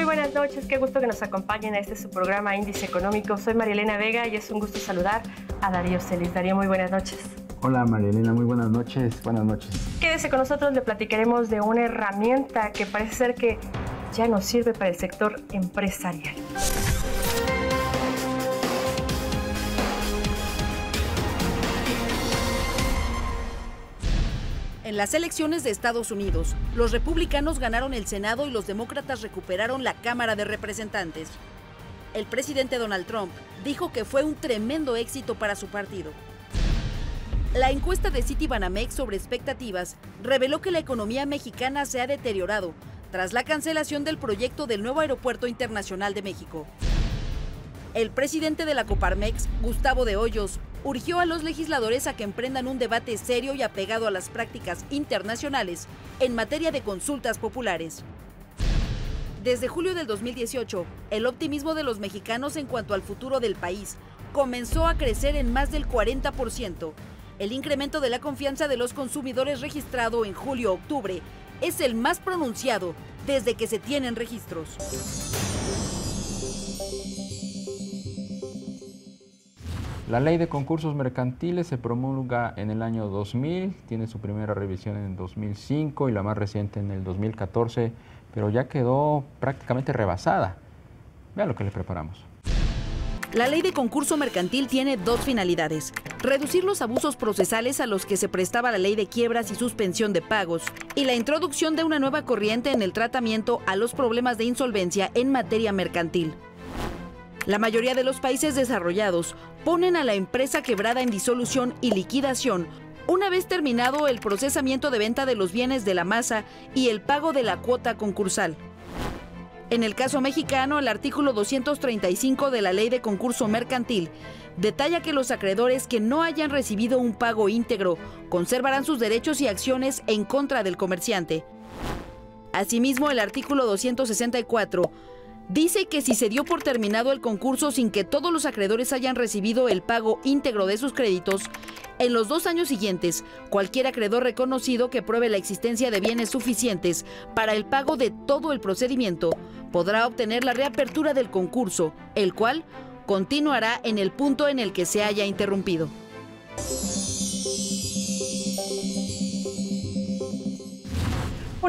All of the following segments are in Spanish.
Muy buenas noches, qué gusto que nos acompañen a este su programa Índice Económico. Soy Marielena Vega y es un gusto saludar a Darío Celis. Darío, muy buenas noches. Hola Marielena, muy buenas noches. Buenas noches. Quédese con nosotros, le platicaremos de una herramienta que parece ser que ya nos sirve para el sector empresarial. las elecciones de Estados Unidos, los republicanos ganaron el Senado y los demócratas recuperaron la Cámara de Representantes. El presidente Donald Trump dijo que fue un tremendo éxito para su partido. La encuesta de Citibanamex sobre expectativas reveló que la economía mexicana se ha deteriorado tras la cancelación del proyecto del nuevo Aeropuerto Internacional de México. El presidente de la Coparmex, Gustavo de Hoyos, urgió a los legisladores a que emprendan un debate serio y apegado a las prácticas internacionales en materia de consultas populares. Desde julio del 2018, el optimismo de los mexicanos en cuanto al futuro del país comenzó a crecer en más del 40%. El incremento de la confianza de los consumidores registrado en julio-octubre es el más pronunciado desde que se tienen registros. La ley de concursos mercantiles se promulga en el año 2000, tiene su primera revisión en el 2005 y la más reciente en el 2014, pero ya quedó prácticamente rebasada. Vea lo que le preparamos. La ley de concurso mercantil tiene dos finalidades. Reducir los abusos procesales a los que se prestaba la ley de quiebras y suspensión de pagos y la introducción de una nueva corriente en el tratamiento a los problemas de insolvencia en materia mercantil. La mayoría de los países desarrollados ponen a la empresa quebrada en disolución y liquidación una vez terminado el procesamiento de venta de los bienes de la masa y el pago de la cuota concursal. En el caso mexicano, el artículo 235 de la Ley de Concurso Mercantil detalla que los acreedores que no hayan recibido un pago íntegro conservarán sus derechos y acciones en contra del comerciante. Asimismo, el artículo 264 Dice que si se dio por terminado el concurso sin que todos los acreedores hayan recibido el pago íntegro de sus créditos, en los dos años siguientes, cualquier acreedor reconocido que pruebe la existencia de bienes suficientes para el pago de todo el procedimiento podrá obtener la reapertura del concurso, el cual continuará en el punto en el que se haya interrumpido.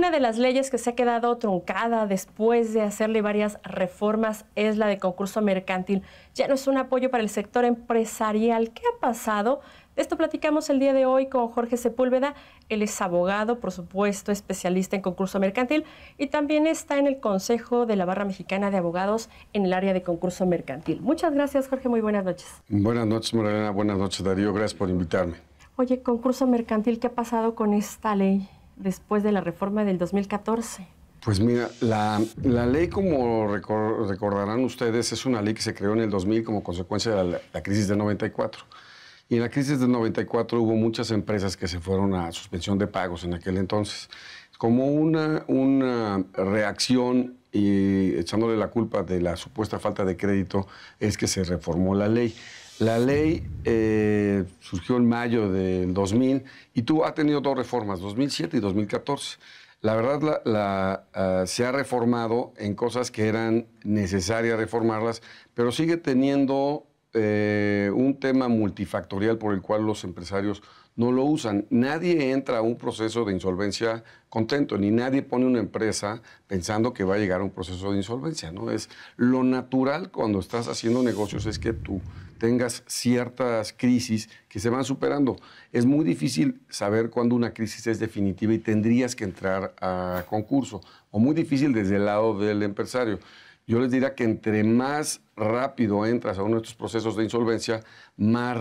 Una de las leyes que se ha quedado truncada después de hacerle varias reformas es la de concurso mercantil. Ya no es un apoyo para el sector empresarial. ¿Qué ha pasado? De esto platicamos el día de hoy con Jorge Sepúlveda. Él es abogado, por supuesto, especialista en concurso mercantil y también está en el Consejo de la Barra Mexicana de Abogados en el área de concurso mercantil. Muchas gracias, Jorge. Muy buenas noches. Buenas noches, Morena. Buenas noches, Darío. Gracias por invitarme. Oye, concurso mercantil, ¿qué ha pasado con esta ley? después de la reforma del 2014? Pues mira, la, ley, como recordarán ustedes, es una ley que se creó en el 2000 como consecuencia de la, crisis del 94. Y en la crisis del 94 hubo muchas empresas que se fueron a suspensión de pagos en aquel entonces. Como una, una reacción y echándole la culpa de la supuesta falta de crédito es que se reformó la ley. La ley eh, surgió en mayo del 2000 y tú, has tenido dos reformas, 2007 y 2014. La verdad, la, ah, se ha reformado en cosas que eran necesarias reformarlas, pero sigue teniendo eh, un tema multifactorial por el cual los empresarios no lo usan. Nadie entra a un proceso de insolvencia contento, ni nadie pone una empresa pensando que va a llegar a un proceso de insolvencia. ¿no? Es lo natural cuando estás haciendo negocios es que tú tengas ciertas crisis que se van superando. Es muy difícil saber cuándo una crisis es definitiva y tendrías que entrar a concurso, o muy difícil desde el lado del empresario. Yo les diría que entre más rápido entras a uno de estos procesos de insolvencia, más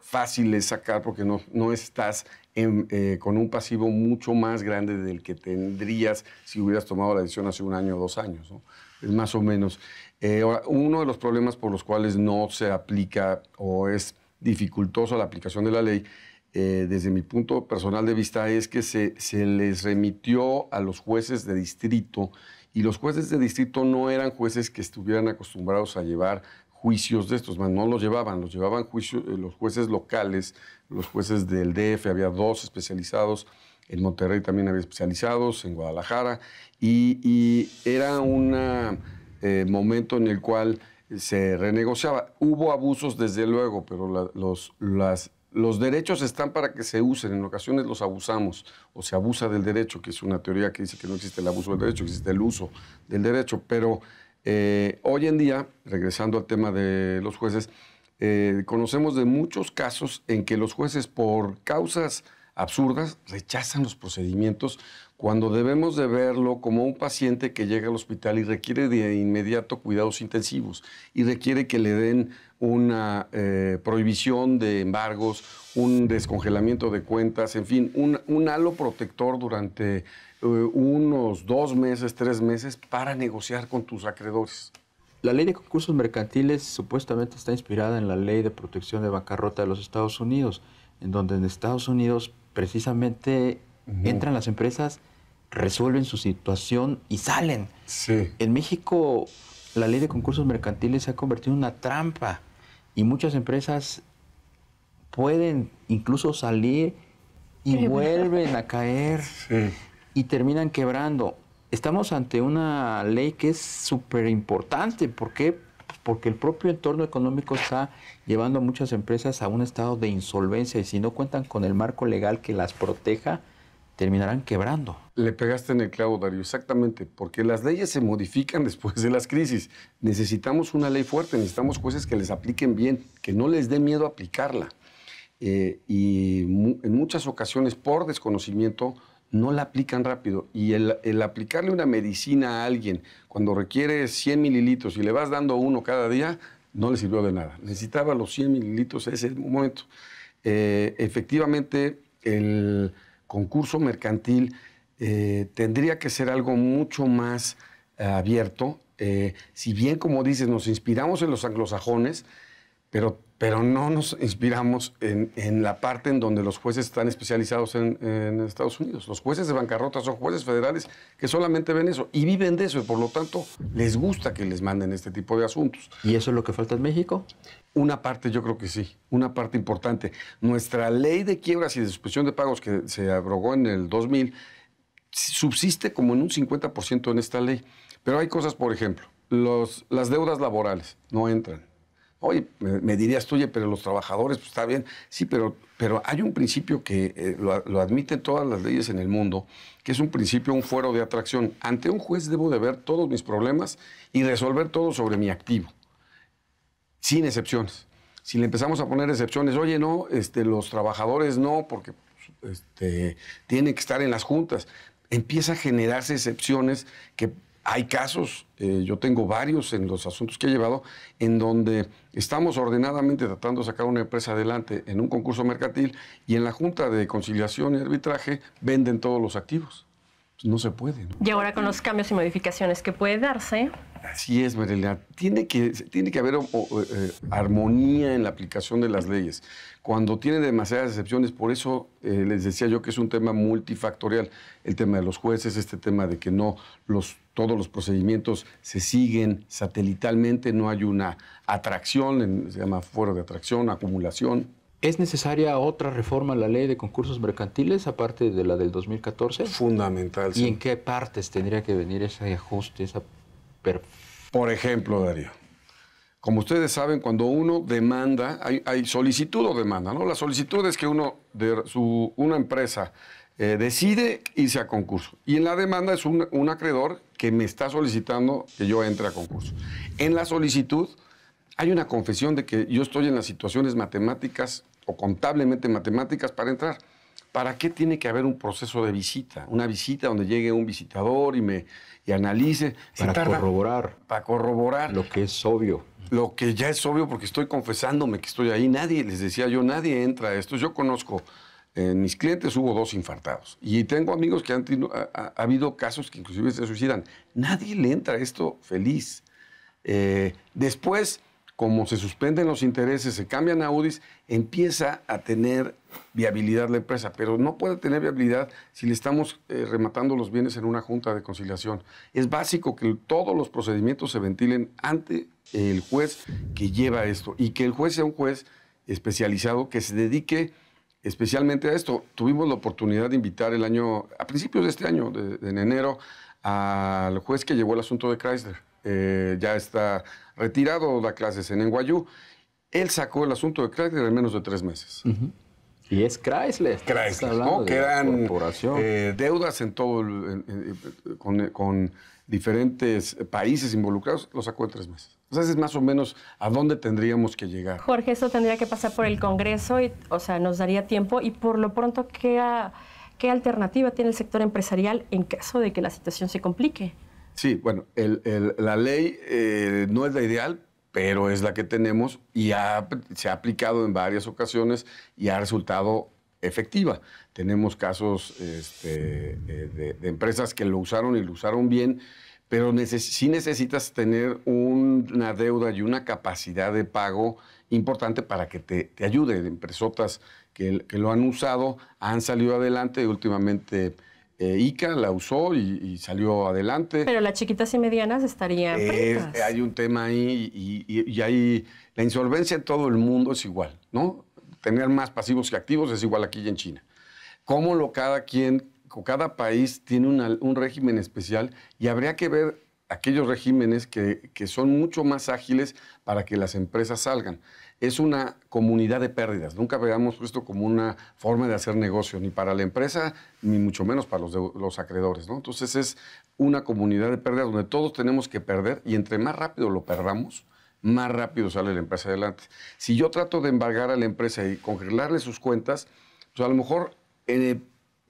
fácil es sacar porque no, estás eh, con un pasivo mucho más grande del que tendrías si hubieras tomado la decisión hace un año o dos años. Es más o menos. Eh, uno de los problemas por los cuales no se aplica o es dificultosa la aplicación de la ley, eh, desde mi punto personal de vista, es que se, les remitió a los jueces de distrito y los jueces de distrito no eran jueces que estuvieran acostumbrados a llevar juicios de estos, más no los llevaban, los llevaban juicios, eh, los jueces locales, los jueces del DF, había dos especializados, en Monterrey también había especializados, en Guadalajara, y era una eh, momento en el cual se renegociaba. Hubo abusos, desde luego, pero los, los derechos están para que se usen. En ocasiones los abusamos o se abusa del derecho, que es una teoría que dice que no existe el abuso del derecho, existe el uso del derecho. Pero eh, hoy en día, regresando al tema de los jueces, eh, conocemos de muchos casos en que los jueces, por causas absurdas, rechazan los procedimientos cuando debemos de verlo como un paciente que llega al hospital y requiere de inmediato cuidados intensivos y requiere que le den una eh, prohibición de embargos, un descongelamiento de cuentas, en fin, un, halo protector durante eh, unos dos meses, tres meses para negociar con tus acreedores. La ley de concursos mercantiles supuestamente está inspirada en la ley de protección de bancarrota de los Estados Unidos, en donde en Estados Unidos precisamente entran las empresas, resuelven su situación y salen. En México la ley de concursos mercantiles se ha convertido en una trampa y muchas empresas pueden incluso salir y vuelven a caer y terminan quebrando. Estamos ante una ley que es súper importante. porque porque el propio entorno económico está llevando a muchas empresas a un estado de insolvencia y si no cuentan con el marco legal que las proteja, terminarán quebrando. Le pegaste en el clavo, Darío, exactamente, porque las leyes se modifican después de las crisis. Necesitamos una ley fuerte, necesitamos jueces que les apliquen bien, que no les dé miedo aplicarla. Eh, y en muchas ocasiones, por desconocimiento, no la aplican rápido. Y el, aplicarle una medicina a alguien cuando requiere 100 mililitros y le vas dando uno cada día, no le sirvió de nada. Necesitaba los 100 mililitros en ese momento. Eh, efectivamente, el concurso mercantil eh, tendría que ser algo mucho más eh, abierto. si bien, como dices, nos inspiramos en los anglosajones, pero pero no nos inspiramos en, la parte en donde los jueces están especializados en, Estados Unidos. Los jueces de bancarrota son jueces federales que solamente ven eso y viven de eso y por lo tanto les gusta que les manden este tipo de asuntos. ¿Y eso es lo que falta en México? Una parte yo creo que sí, una parte importante. Nuestra ley de quiebras y de suspensión de pagos que se abrogó en el 2000 subsiste como en un 50% en esta ley. Pero hay cosas, por ejemplo, las deudas laborales no entran Oye, me dirías tú, pero los trabajadores, pues está bien. Sí, pero, pero hay un principio que eh, lo, admiten todas las leyes en el mundo, que es un principio, un fuero de atracción. Ante un juez debo de ver todos mis problemas y resolver todo sobre mi activo, sin excepciones. Si le empezamos a poner excepciones, oye, no, este, los trabajadores no, porque este, tienen que estar en las juntas, empieza a generarse excepciones que hay casos, eh, yo tengo varios en los asuntos que he llevado, en donde estamos ordenadamente tratando de sacar una empresa adelante en un concurso mercantil y en la Junta de Conciliación y Arbitraje venden todos los activos no se puede. Y ahora con los cambios y modificaciones que puede darse. Así es, Marilena. Tiene que, tiene que haber eh, armonía en la aplicación de las leyes. Cuando tiene demasiadas excepciones, por eso eh, les decía yo que es un tema multifactorial. El tema de los jueces, este tema de que no los, todos los procedimientos se siguen satelitalmente, no hay una atracción, se llama fuero de atracción, acumulación. ¿Es necesaria otra reforma a la ley de concursos mercantiles, aparte de la del 2014? Fundamental. ¿Y en qué partes tendría que venir ese ajuste, esa Por ejemplo, Darío, como ustedes saben, cuando uno demanda, hay, solicitud o demanda, ¿no? La solicitud es que uno de una empresa eh, decide irse a concurso. Y en la demanda es un, un acreedor que me está solicitando que yo entre a concurso. En la solicitud hay una confesión de que yo estoy en las situaciones matemáticas contablemente matemáticas para entrar. ¿Para qué tiene que haber un proceso de visita? Una visita donde llegue un visitador y me analice. Para corroborar. Para corroborar. Lo que es obvio. Lo que ya es obvio porque estoy confesándome que estoy ahí. Nadie, les decía yo, nadie entra a esto. Yo conozco, en mis clientes hubo dos infartados. Y tengo amigos que han tenido, ha, habido casos que inclusive se suicidan. Nadie le entra a esto feliz. Eh, después como se suspenden los intereses, se cambian a UDIs, empieza a tener viabilidad la empresa, pero no puede tener viabilidad si le estamos eh, rematando los bienes en una junta de conciliación. Es básico que todos los procedimientos se ventilen ante el juez que lleva esto y que el juez sea un juez especializado que se dedique especialmente a esto. Tuvimos la oportunidad de invitar el año, a principios de este año, en enero, al juez que llevó el asunto de Chrysler eh, ya está retirado, da clases en Enguayú. Él sacó el asunto de Chrysler en menos de tres meses. Y es Chrysler. Chrysler, ¿no? Quedan eh, deudas en todo, con, diferentes países involucrados, lo sacó en tres meses. Entonces es más o menos a dónde tendríamos que llegar. Jorge, eso tendría que pasar por el Congreso, y, o sea, nos daría tiempo. Y por lo pronto, ¿qué alternativa tiene el sector empresarial en caso de que la situación se complique? Sí, bueno, la ley eh, no es la ideal, pero es la que tenemos y se ha aplicado en varias ocasiones y ha resultado efectiva. Tenemos casos este, eh, de, empresas que lo usaron y lo usaron bien, pero sí necesitas tener una deuda y una capacidad de pago importante para que te, ayude. Empresotas que, que, lo han usado han salido adelante y últimamente eh, ICA la usó y, salió adelante. Pero las chiquitas y medianas estarían. Eh, hay un tema ahí y, la insolvencia en todo el mundo es igual, ¿no? Tener más pasivos que activos es igual aquí y en China. ¿Cómo lo cada quien, cada país tiene un régimen especial y habría que ver aquellos regímenes que son mucho más ágiles para que las empresas salgan? es una comunidad de pérdidas. Nunca veamos esto como una forma de hacer negocio, ni para la empresa, ni mucho menos para los, los acreedores. ¿no? Entonces es una comunidad de pérdidas donde todos tenemos que perder y entre más rápido lo perdamos, más rápido sale la empresa adelante. Si yo trato de embargar a la empresa y congelarle sus cuentas, pues a lo mejor eh,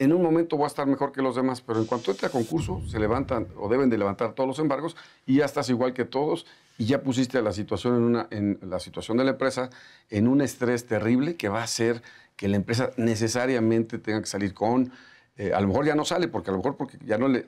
en un momento va a estar mejor que los demás, pero en cuanto este a concurso, se levantan o deben de levantar todos los embargos y ya estás igual que todos y ya pusiste a la situación en, una, en la situación de la empresa en un estrés terrible que va a hacer que la empresa necesariamente tenga que salir con eh, a lo mejor ya no sale, porque a lo mejor porque ya no le,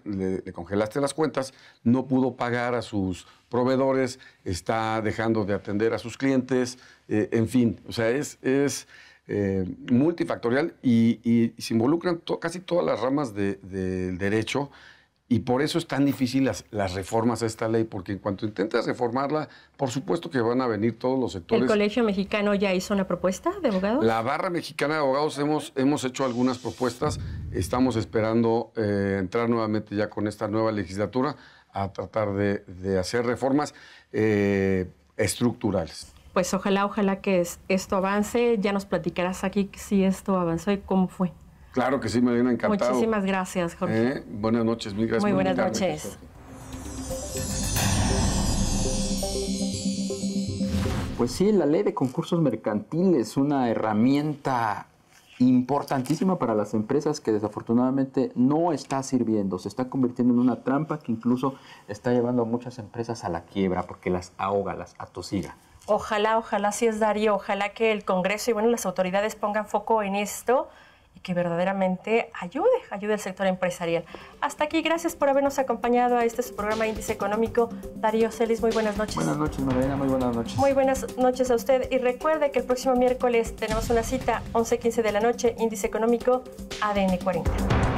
congelaste las cuentas, no pudo pagar a sus proveedores, está dejando de atender a sus clientes, eh, en fin, o sea, es, es eh, multifactorial y, se involucran casi todas las ramas del derecho y por eso es tan difícil las, reformas a esta ley, porque en cuanto intentas reformarla, por supuesto que van a venir todos los sectores. ¿El Colegio Mexicano ya hizo una propuesta de abogados? La Barra Mexicana de Abogados hemos, hemos hecho algunas propuestas, estamos esperando eh, entrar nuevamente ya con esta nueva legislatura a tratar de, hacer reformas eh, estructurales pues ojalá, ojalá que esto avance. Ya nos platicarás aquí si esto avanzó y cómo fue. Claro que sí, me hubiera encantado. Muchísimas gracias, Jorge. ¿Eh? buenas noches, mil gracias. Muy buenas noches. Pues sí, la ley de concursos mercantiles es una herramienta importantísima para las empresas que desafortunadamente no está sirviendo, se está convirtiendo en una trampa que incluso está llevando a muchas empresas a la quiebra porque las ahoga, las atosiga. Ojalá, ojalá, sí es Darío, ojalá que el Congreso y bueno, las autoridades pongan foco en esto y que verdaderamente ayude, ayude al sector empresarial. Hasta aquí, gracias por habernos acompañado a este programa Índice Económico. Darío Celis, muy buenas noches. Buenas noches, Mariana, muy buenas noches. Muy buenas noches a usted y recuerde que el próximo miércoles tenemos una cita, 11.15 de la noche, Índice Económico ADN 40.